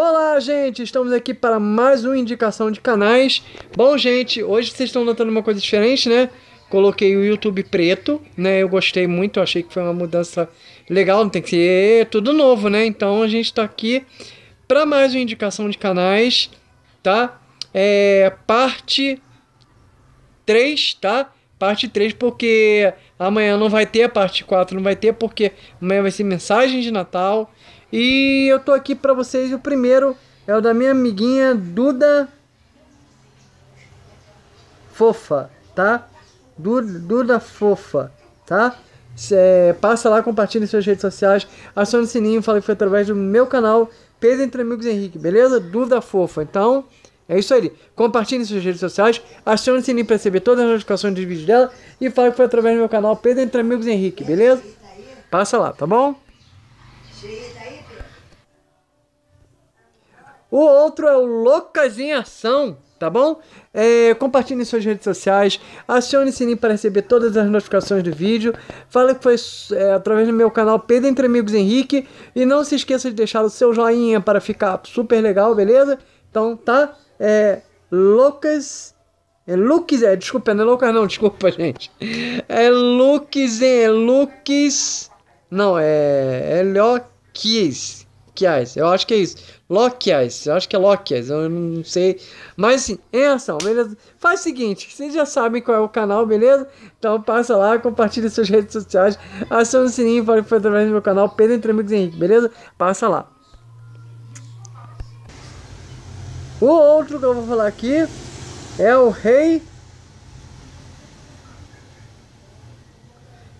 Olá, gente! Estamos aqui para mais uma indicação de canais. Bom, gente, hoje vocês estão notando uma coisa diferente, né? Coloquei o YouTube preto, né? Eu gostei muito, achei que foi uma mudança legal, não tem que ser tudo novo, né? Então a gente está aqui para mais uma indicação de canais, tá? É parte 3, tá? parte 3, porque amanhã não vai ter, a parte 4 não vai ter, porque amanhã vai ser mensagem de Natal. E eu tô aqui para vocês. O primeiro é o da minha amiguinha Duda Fofa, tá? Duda, Duda Fofa, tá? passa lá, compartilha em suas redes sociais, aciona o sininho, fala que foi através do meu canal Pedro Entre Amigos Henrique, beleza? Duda Fofa. Então, é isso aí. Compartilhe em suas redes sociais, acione o sininho para receber todas as notificações dos vídeos dela e fala que foi através do meu canal Pedro Entre Amigos Henrique, beleza? Passa lá, tá bom? O outro é o Loucas em Ação, tá bom? É, compartilhe em suas redes sociais, acione o sininho para receber todas as notificações do vídeo. Fala que foi é, através do meu canal Pedro Entre Amigos Henrique. E não se esqueça de deixar o seu joinha para ficar super legal, beleza? Então tá, é, Loucas... É Lucas, é, desculpa, não é Lucas não, desculpa, gente. É Lucas, é Lucas... Não, é... É Loquis. Loquiais. Eu acho que é isso. Loquiais. Eu acho que é Loquiais. Eu não sei. Mas assim, em ação, beleza? Faz o seguinte: vocês já sabem qual é o canal, beleza? Então passa lá, compartilha suas redes sociais, aciona o sininho para que foi através do meu canal Pedro Entre Amigos Henrique, beleza? Passa lá. O outro que eu vou falar aqui é o Rei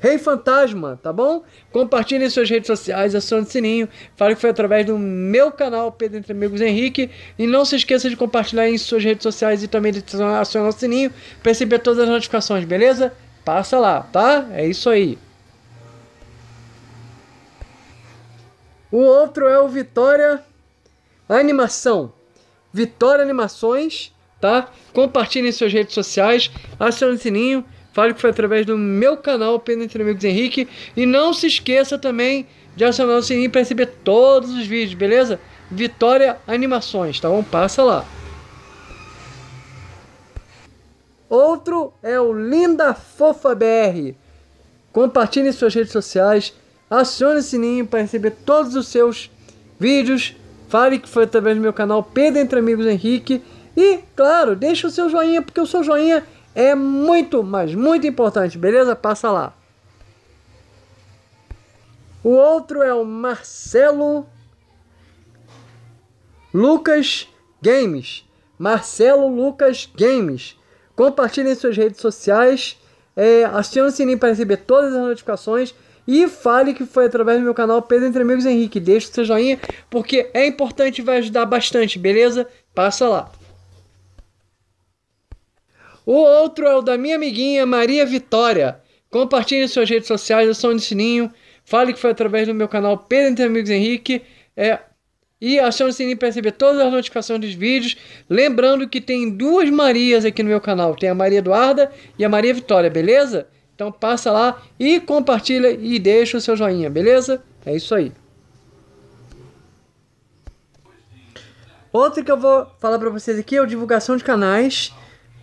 Rei hey, Fantasma, tá bom? Compartilhe em suas redes sociais, acione o sininho, fale que foi através do meu canal Pedro Entre Amigos Henrique e não se esqueça de compartilhar em suas redes sociais e também de acionar o sininho para receber todas as notificações, beleza? Passa lá, tá? É isso aí. O outro é o Vitória Animação. Vitória Animações, tá? Compartilhe em suas redes sociais, acione o sininho Fale que foi através do meu canal, Pedro Entre Amigos Henrique. E não se esqueça também de acionar o sininho para receber todos os vídeos, beleza? Vitória Animações, tá bom? Passa lá. Outro é o Linda Fofa BR. Compartilhe em suas redes sociais, acione o sininho para receber todos os seus vídeos. Fale que foi através do meu canal Pedro Entre Amigos Henrique. E, claro, deixa o seu joinha, porque o seu joinha é muito, mas muito importante, beleza? Passa lá. O outro é o Marcelo Lucas Games. Marcelo Lucas Games. em suas redes sociais. É, acione o sininho para receber todas as notificações. E fale que foi através do meu canal Pedro Entre Amigos Henrique. Deixe o seu joinha, porque é importante e vai ajudar bastante, beleza? Passa lá. O outro é o da minha amiguinha Maria Vitória. Compartilhe em suas redes sociais, acione o sininho. Fale que foi através do meu canal Pedro Entre Amigos Henrique. É, e acione o sininho para receber todas as notificações dos vídeos. Lembrando que tem duas Marias aqui no meu canal. Tem a Maria Eduarda e a Maria Vitória, beleza? Então passa lá e compartilha e deixa o seu joinha, beleza? É isso aí. Outro que eu vou falar para vocês aqui é o divulgação de canais,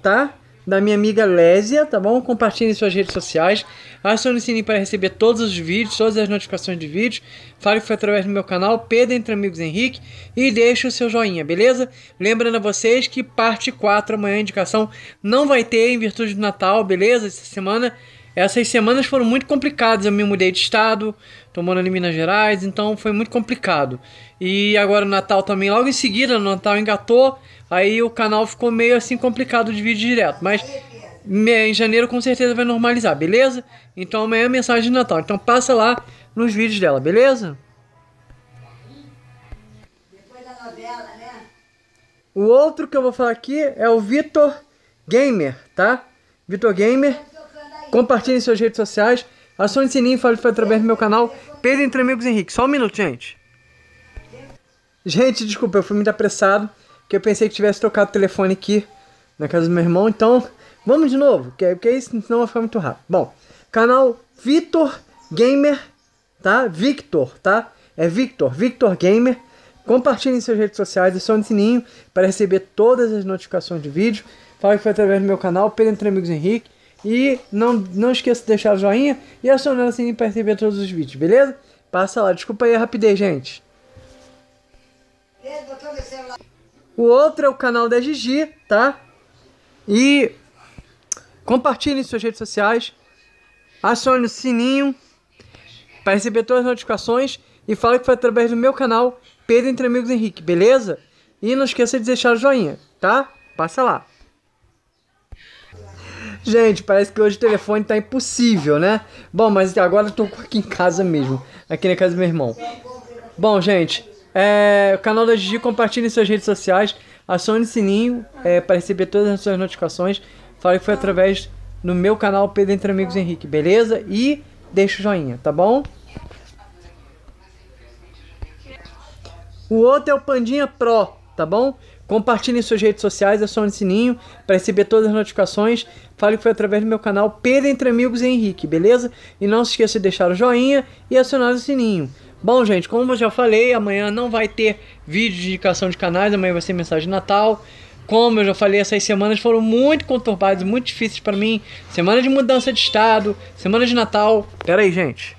tá? da minha amiga Lésia, tá bom? Compartilhe em suas redes sociais. Acione o sininho para receber todos os vídeos, todas as notificações de vídeos. Fale que foi através do meu canal, Pedro Entre Amigos Henrique. E deixe o seu joinha, beleza? Lembrando a vocês que parte 4, amanhã a indicação, não vai ter em virtude do Natal, beleza? Essa semana. Essas semanas foram muito complicadas. Eu me mudei de estado, Tô morando em Minas Gerais, então foi muito complicado. E agora o Natal também, logo em seguida, o Natal engatou, aí o canal ficou meio assim complicado de vídeo direto. Mas em janeiro com certeza vai normalizar, beleza? Então amanhã é a mensagem de Natal. Então passa lá nos vídeos dela, beleza? Né? O outro que eu vou falar aqui é o Vitor Gamer, tá? Vitor Gamer, tá compartilhe em suas redes sociais. Acione o sininho e fale através do meu canal Pedro Entre Amigos Henrique. Só um minuto, gente. Gente, desculpa, eu fui muito apressado, que eu pensei que tivesse trocado o telefone aqui na casa do meu irmão. Então, vamos de novo, é, porque isso senão vai ficar muito rápido. Bom, canal Vitor Gamer, tá? Victor, tá? É Victor, Victor Gamer. Compartilhe em suas redes sociais, acione o sininho para receber todas as notificações de vídeo. Fala que foi através do meu canal, Pedro Entre Amigos Henrique. E não, não esqueça de deixar o joinha e acionar o sininho para receber todos os vídeos, beleza? Passa lá, desculpa aí a rapidez, gente. O outro é o canal da Gigi, tá? E compartilhe em suas redes sociais, acione o sininho para receber todas as notificações e fala que foi através do meu canal Pedro Entre Amigos Henrique, beleza? E não esqueça de deixar o joinha, tá? Passa lá. Gente, parece que hoje o telefone tá impossível, né? Bom, mas agora eu tô aqui em casa mesmo. Aqui na casa do meu irmão. Bom, gente, é, o canal da Gigi compartilhe em suas redes sociais. Acione o sininho é, para receber todas as suas notificações. Fale que foi através do meu canal Pedro Entre Amigos Henrique, beleza? E deixa o joinha, tá bom? O outro é o Pandinha Pro, tá bom? Compartilhe em suas redes sociais, acione o sininho para receber todas as notificações. Fale que foi através do meu canal Pedro Entre Amigos e Henrique, beleza? E não se esqueça de deixar o joinha e acionar o sininho. Bom, gente, como eu já falei, amanhã não vai ter vídeo de indicação de canais, amanhã vai ser mensagem de Natal. Como eu já falei, essas semanas foram muito conturbadas, muito difíceis para mim. Semana de mudança de estado, semana de Natal. Pera aí, gente.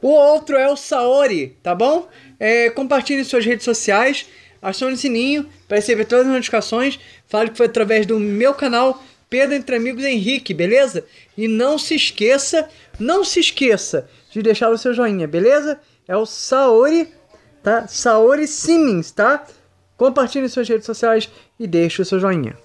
O outro é o Saori, tá bom? É, compartilhe em suas redes sociais acione o sininho para receber todas as notificações. Fale que foi através do meu canal Pedro Entre Amigos Henrique, beleza? E não se esqueça, não se esqueça de deixar o seu joinha, beleza? É o Saori, tá? Saori Simins, tá? Compartilhe suas redes sociais e deixe o seu joinha.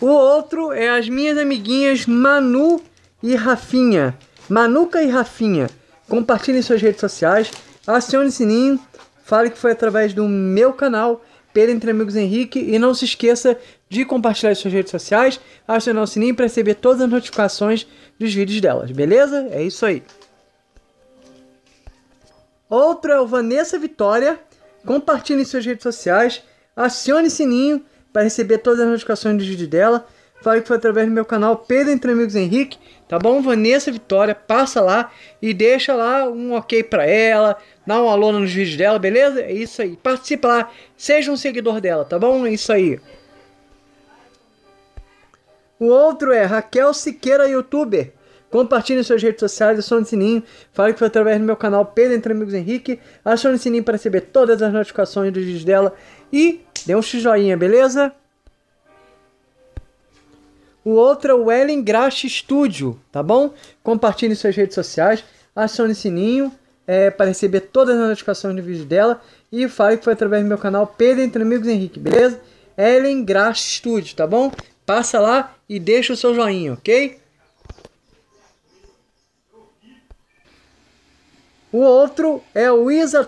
O outro é as minhas amiguinhas Manu e Rafinha. Manuca e Rafinha. Compartilhem suas redes sociais, acione o sininho fale que foi através do meu canal, Pedro Entre Amigos Henrique, e não se esqueça de compartilhar em suas redes sociais, acionar o sininho para receber todas as notificações dos vídeos delas, beleza? É isso aí. Outra é o Vanessa Vitória. Compartilhe em suas redes sociais, acione o sininho para receber todas as notificações dos vídeos dela Fale que foi através do meu canal Pedro Entre Amigos Henrique, tá bom? Vanessa Vitória, passa lá e deixa lá um ok pra ela, dá um alô nos vídeos dela, beleza? É isso aí. Participa lá, seja um seguidor dela, tá bom? É isso aí. O outro é Raquel Siqueira, youtuber. Compartilhe em suas redes sociais, acione o sininho. Fale que foi através do meu canal Pedro Entre Amigos Henrique. Acione o sininho para receber todas as notificações dos vídeos dela. E dê um x-joinha, beleza? O outro é o Ellen Grash Studio, tá bom? Compartilhe suas redes sociais, acione o sininho é, para receber todas as notificações do vídeo dela e fale que foi através do meu canal Pedro Entre Amigos Henrique, beleza? Ellen Grash Studio, tá bom? Passa lá e deixa o seu joinha, ok? O outro é o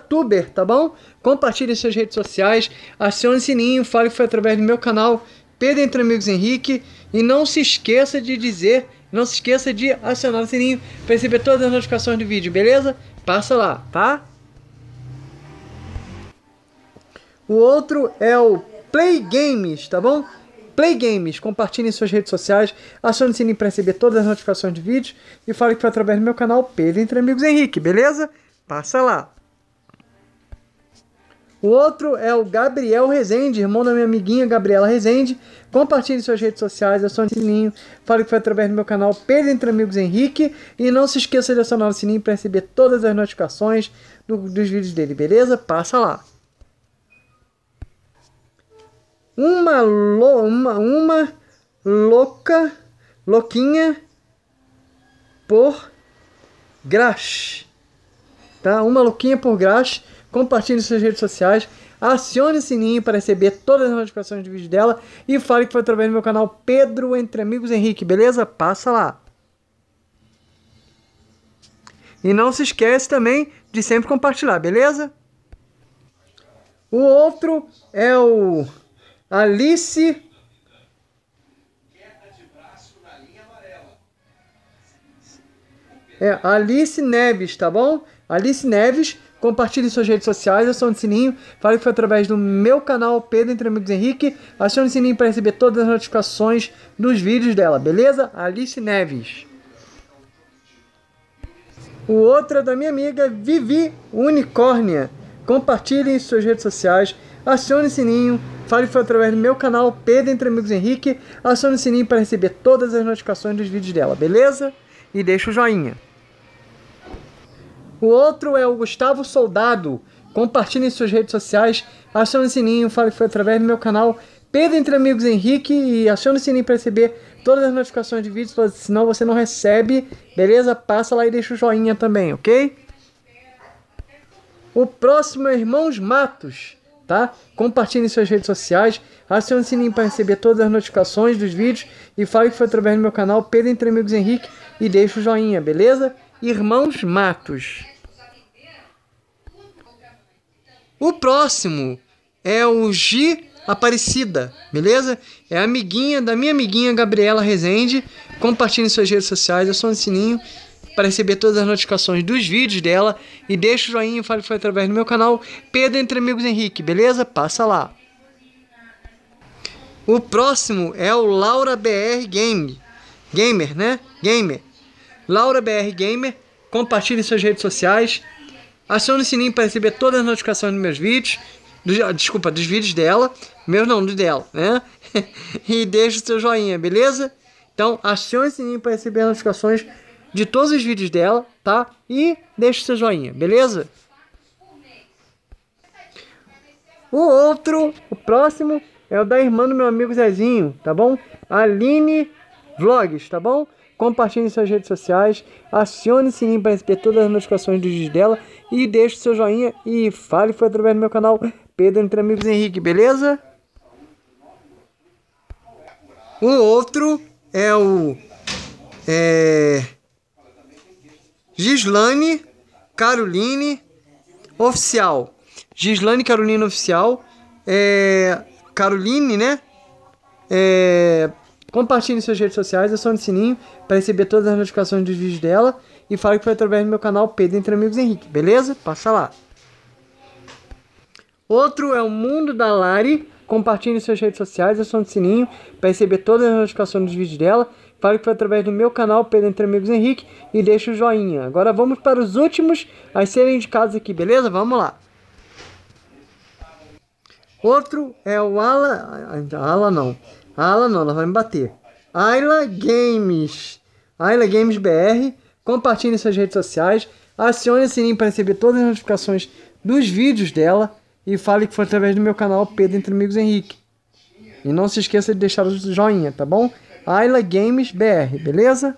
Tuber, tá bom? Compartilhe suas redes sociais, acione o sininho, fale que foi através do meu canal Pedro Entre Amigos Henrique. E não se esqueça de dizer, não se esqueça de acionar o sininho para receber todas as notificações do vídeo, beleza? Passa lá, tá? O outro é o Play Games, tá bom? Play Games, compartilhe em suas redes sociais, acione o sininho para receber todas as notificações de vídeo e fale que foi através do meu canal Pedro Entre Amigos Henrique, beleza? Passa lá! O outro é o Gabriel Rezende, irmão da minha amiguinha Gabriela Rezende. Compartilhe suas redes sociais, acione o sininho. Fale que foi através do meu canal Pedro Entre Amigos Henrique. E não se esqueça de acionar o sininho para receber todas as notificações do, dos vídeos dele, beleza? Passa lá. Uma, lo, uma, uma louca, louquinha por graxa. Tá? Uma louquinha por graxa compartilhe suas redes sociais, acione o sininho para receber todas as notificações de vídeo dela e fale que foi através do meu canal Pedro Entre Amigos Henrique, beleza? Passa lá! E não se esquece também de sempre compartilhar, beleza? O outro é o Alice. É Alice Neves, tá bom? Alice Neves Compartilhe suas redes sociais, acione o sininho. Fale que foi através do meu canal Pedro Entre Amigos Henrique. Acione o sininho para receber todas as notificações dos vídeos dela, beleza? Alice Neves. O outro é da minha amiga Vivi Unicórnia. Compartilhe em suas redes sociais, acione o sininho, fale que foi através do meu canal Pedro Entre Amigos Henrique. Acione o sininho para receber todas as notificações dos vídeos dela, beleza? E deixa o joinha. O outro é o Gustavo Soldado. Compartilhe em suas redes sociais, acione o sininho, fale que foi através do meu canal. Pedro Entre Amigos Henrique e acione o sininho para receber todas as notificações de vídeos, senão você não recebe, beleza? Passa lá e deixa o joinha também, ok? O próximo é Irmãos Matos, tá? Compartilhe em suas redes sociais, acione o sininho para receber todas as notificações dos vídeos e fale que foi através do meu canal Pedro Entre Amigos Henrique e deixa o joinha, beleza? Irmãos Matos. O próximo é o Gi Aparecida, beleza? É amiguinha da minha amiguinha Gabriela Rezende. Compartilhe suas redes sociais, só o sininho para receber todas as notificações dos vídeos dela e deixa o joinha fale foi através do meu canal Pedro Entre Amigos Henrique, beleza? Passa lá. O próximo é o Laura BR Game. Gamer, né? Gamer. BR Gamer. Compartilhe suas redes sociais. Acione o sininho para receber todas as notificações dos meus vídeos. Do, ah, desculpa, dos vídeos dela. Meus não, dos dela, né? e deixe o seu joinha, beleza? Então, acione o sininho para receber as notificações de todos os vídeos dela, tá? E deixe o seu joinha, beleza? O outro, o próximo, é o da irmã do meu amigo Zezinho, tá bom? Aline Vlogs, tá bom? compartilhe em suas redes sociais, acione o sininho para receber todas as notificações do vídeo dela e deixe seu joinha e fale foi através do meu canal Pedro Entre Amigos Henrique, beleza? O outro é o é, Gislane Caroline Oficial. Gislane Caroline Oficial. É, Caroline, né? É, Compartilhe em suas redes sociais, acione o sininho para receber todas as notificações dos vídeos dela. E fale que foi através do meu canal Pedro Entre Amigos Henrique, beleza? Passa lá. Outro é o Mundo da Lari. Compartilhe em suas redes sociais, acione o sininho para receber todas as notificações dos vídeos dela. Fale que foi através do meu canal Pedro Entre Amigos Henrique e deixe o joinha. Agora vamos para os últimos a serem indicados aqui, beleza? Vamos lá. Outro é o Ala. Ah, Ala não. Ala não, ela vai me bater. Ayla Games. Ayla Games BR. Compartilhe em suas redes sociais. Acione o sininho para receber todas as notificações dos vídeos dela. E fale que foi através do meu canal Pedro Entre Amigos Henrique. E não se esqueça de deixar o joinha, tá bom? Ayla Games BR, beleza?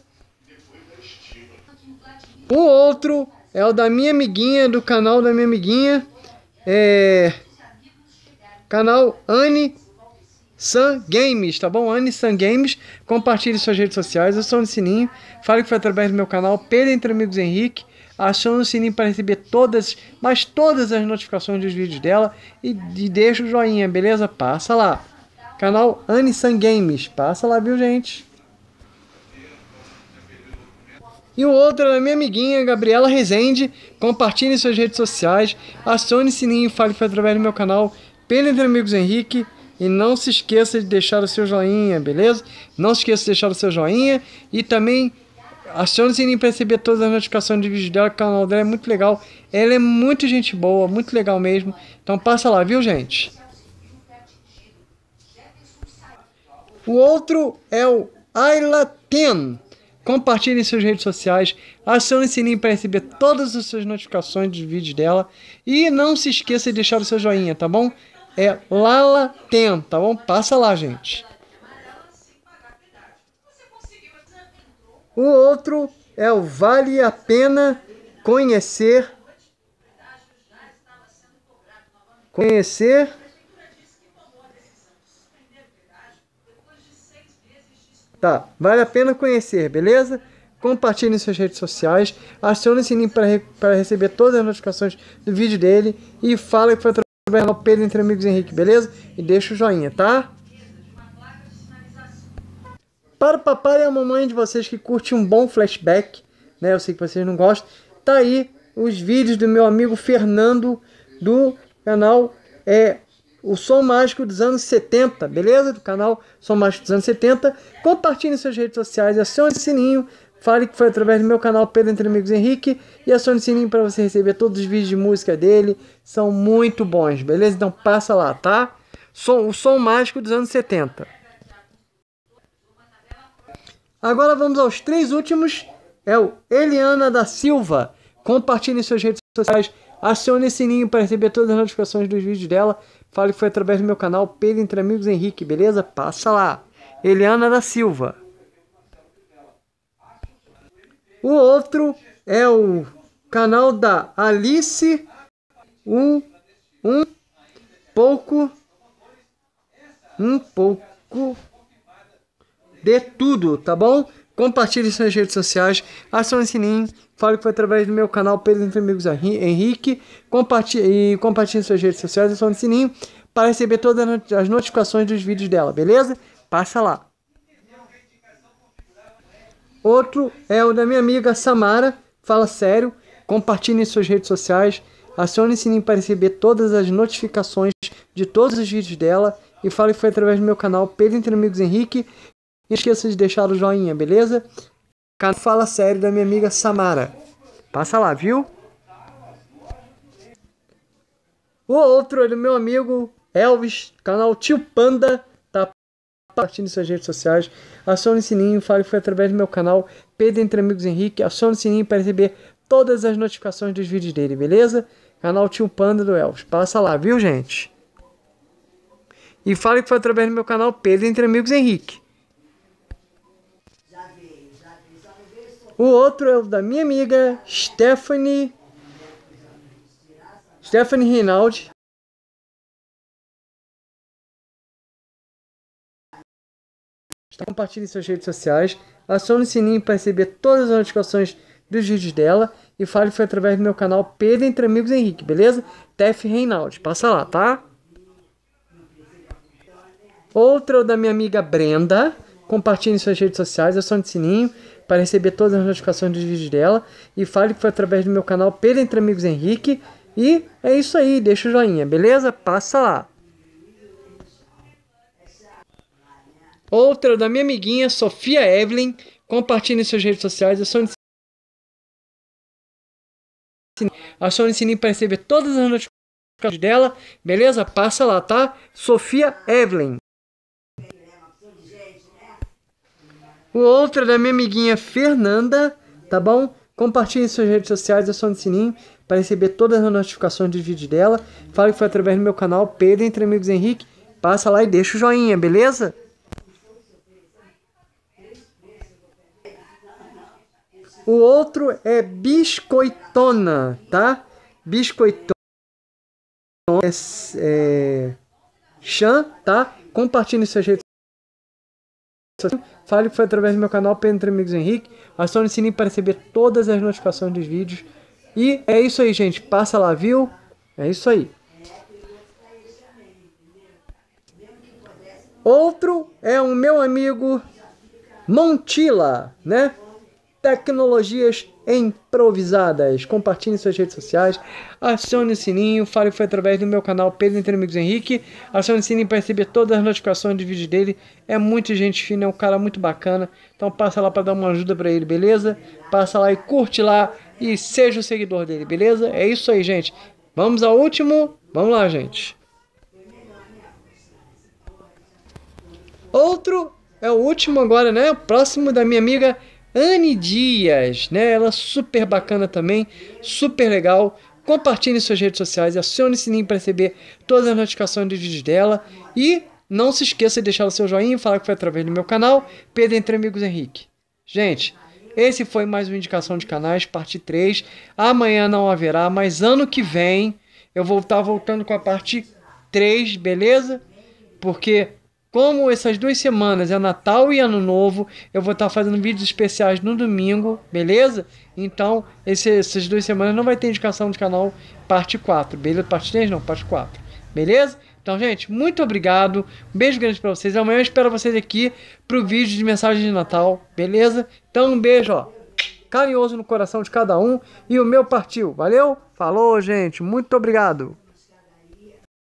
O outro é o da minha amiguinha, do canal da minha amiguinha. É. Canal Anne Sun Games, tá bom? Anne Sun Games. Compartilhe suas redes sociais. aciona o Sininho. Fale que foi através do meu canal Pedro Entre Amigos Henrique. aciona o sininho para receber todas, mas todas as notificações dos vídeos dela. E, e deixa o joinha, beleza? Passa lá. Canal Anne Sun Games. Passa lá, viu, gente? E o outro é minha amiguinha, Gabriela Rezende. Compartilhe suas redes sociais. Acione o sininho. Fale que foi através do meu canal Pedro Entre Amigos Henrique. E não se esqueça de deixar o seu joinha, beleza? Não se esqueça de deixar o seu joinha e também acione o sininho para receber todas as notificações de vídeo dela, o canal dela é muito legal. Ela é muito gente boa, muito legal mesmo. Então passa lá, viu, gente? O outro é o Ayla Ten. Compartilhe em suas redes sociais, acione o sininho para receber todas as suas notificações de vídeos dela e não se esqueça de deixar o seu joinha, tá bom? é Lala Tenta. Tá Vamos, passa lá, gente. O outro é o Vale a Pena Conhecer. Conhecer. Tá, vale a pena conhecer, beleza? Compartilhe em suas redes sociais, acione o sininho para re receber todas as notificações do vídeo dele e fala que foi programa Pedro Entre Amigos Henrique, beleza? E deixa o joinha, tá? Para o papai e a mamãe de vocês que curte um bom flashback, né? Eu sei que vocês não gostam. Tá aí os vídeos do meu amigo Fernando do canal é o Som Mágico dos anos 70, beleza? Do canal Som Mágico dos anos 70. Compartilhe em suas redes sociais, acione o sininho Fale que foi através do meu canal Pedro Entre Amigos Henrique e acione o sininho para você receber todos os vídeos de música dele. São muito bons, beleza? Então passa lá, tá? Som, o som mágico dos anos 70. Agora vamos aos três últimos. É o Eliana da Silva. Compartilhe em suas redes sociais. Acione o sininho para receber todas as notificações dos vídeos dela. Fale que foi através do meu canal Pedro Entre Amigos Henrique, beleza? Passa lá. Eliana da Silva. O outro é o canal da Alice um um pouco um pouco de tudo, tá bom? Compartilhe suas redes sociais, acione o sininho, fale que foi através do meu canal Pedro Entre Amigos Henrique, compartilhe, e compartilhe suas redes sociais, acione o sininho para receber todas as notificações dos vídeos dela, beleza? Passa lá. Outro é o da minha amiga Samara. Fala sério. Compartilhe em suas redes sociais. Acione o sininho para receber todas as notificações de todos os vídeos dela. E fale que foi através do meu canal Pedro Entre Amigos Henrique. E esqueça de deixar o joinha, beleza? Fala Sério da minha amiga Samara. Passa lá, viu? O outro é do meu amigo Elvis, canal Tio Panda compartilhe suas redes sociais, acione o sininho, fale que foi através do meu canal Pedro Entre Amigos Henrique, acione o sininho para receber todas as notificações dos vídeos dele, beleza? Canal Tio Panda do Elvis, passa lá, viu gente? E fale que foi através do meu canal Pedro Entre Amigos Henrique. O outro é o da minha amiga Stephanie. Stephanie Rinaldi. compartilhe em suas redes sociais, acione o sininho para receber todas as notificações dos vídeos dela e fale foi através do meu canal Pedro Entre Amigos Henrique, beleza? Tef Reinaldi, passa lá, tá? Outra é da minha amiga Brenda. Compartilhe em suas redes sociais, acione o sininho para receber todas as notificações dos vídeos dela e fale que foi através do meu canal Pedro Entre Amigos Henrique. E é isso aí, deixa o joinha, beleza? Passa lá. Outra da minha amiguinha Sofia Evelyn. Compartilhe em suas redes sociais. ação de Sininho, para receber todas as notificações dela. Beleza? Passa lá, tá? Sofia Evelyn. O outro é da minha amiguinha Fernanda, tá bom? Compartilhe em suas redes sociais, acione o sininho para receber todas as notificações de vídeo dela. Fala que foi através do meu canal Pedro Entre Amigos Henrique. Passa lá e deixa o joinha, beleza? O outro é biscoitona, tá? Biscoitona é, é Chan, tá? Compartilhe suas redes Fale que foi através do meu canal Pedro Amigos Henrique. Acione o sininho para receber todas as notificações dos vídeos. E é isso aí, gente. Passa lá, viu? É isso aí. Outro é o meu amigo Montila, né? tecnologias improvisadas. Compartilhe suas redes sociais, acione o sininho, fale foi através do meu canal Pedro Entre Amigos Henrique. Acione o sininho para receber todas as notificações de vídeo dele. É muito gente fina, é um cara muito bacana. Então passa lá para dar uma ajuda para ele, beleza? Passa lá e curte lá e seja o seguidor dele, beleza? É isso aí, gente. Vamos ao último. Vamos lá, gente. Outro é o último agora, né? O próximo da minha amiga Anne Dias, né? Ela é super bacana também, super legal. Compartilhe suas redes sociais, acione o sininho para receber todas as notificações dos vídeos dela e não se esqueça de deixar o seu joinha e falar que foi através do meu canal, Pedro Entre Amigos Henrique. Gente, esse foi mais uma indicação de canais, parte 3. Amanhã não haverá, mas ano que vem eu vou estar tá voltando com a parte 3, beleza? Porque como essas duas semanas é Natal e Ano Novo, eu vou estar fazendo vídeos especiais no domingo, beleza? Então, esse, essas duas semanas não vai ter indicação de canal parte 4, beleza? Parte 3 não, parte 4, beleza? Então, gente, muito obrigado. Um beijo grande para vocês. Amanhã eu espero vocês aqui pro vídeo de mensagem de Natal, beleza? Então, um beijo, ó. Carinhoso no coração de cada um. E o meu partiu. Valeu? Falou, gente. Muito obrigado.